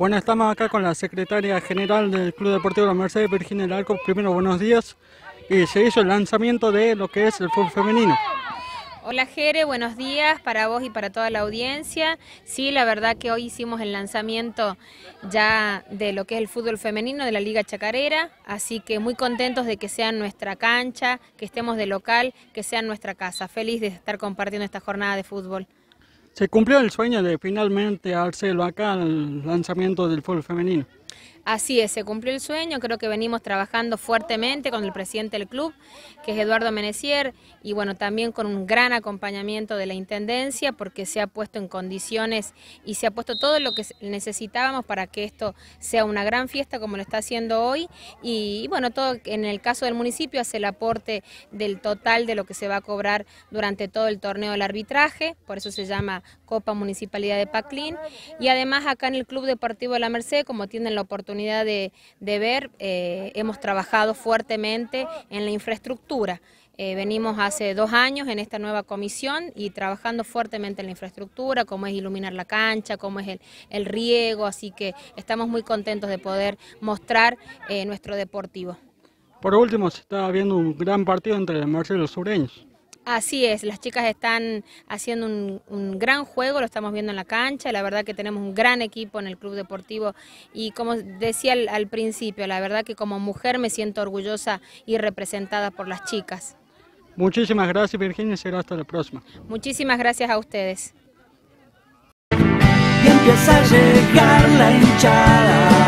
Bueno, estamos acá con la secretaria general del Club Deportivo de La Mercedes, Virginia Larco. Primero, buenos días. Y se hizo el lanzamiento de lo que es el fútbol femenino. Hola Jere, buenos días para vos y para toda la audiencia. Sí, la verdad que hoy hicimos el lanzamiento ya de lo que es el fútbol femenino de la Liga Chacarera, así que muy contentos de que sea nuestra cancha, que estemos de local, que sea nuestra casa. Feliz de estar compartiendo esta jornada de fútbol se cumplió el sueño de finalmente hacerlo acá al lanzamiento del fútbol femenino. Así es, se cumplió el sueño, creo que venimos trabajando fuertemente con el presidente del club, que es Eduardo Menecier, y bueno, también con un gran acompañamiento de la Intendencia, porque se ha puesto en condiciones y se ha puesto todo lo que necesitábamos para que esto sea una gran fiesta como lo está haciendo hoy, y, bueno, todo en el caso del municipio hace el aporte del total de lo que se va a cobrar durante todo el torneo del arbitraje, por eso se llama Copa Municipalidad de Paclín, y además acá en el Club Deportivo de la Merced, como tienen la oportunidad de, ver, eh, hemos trabajado fuertemente en la infraestructura. Eh, venimos hace dos años en esta nueva comisión y trabajando fuertemente en la infraestructura, como es iluminar la cancha, cómo es el, riego, así que estamos muy contentos de poder mostrar eh, nuestro deportivo. Por último, se está viendo un gran partido entre Marcelo y los sureños. Así es, las chicas están haciendo un, gran juego, lo estamos viendo en la cancha, la verdad que tenemos un gran equipo en el Club Deportivo y como decía al, principio, la verdad que como mujer me siento orgullosa y representada por las chicas. Muchísimas gracias Virginia, será hasta la próxima. Muchísimas gracias a ustedes. la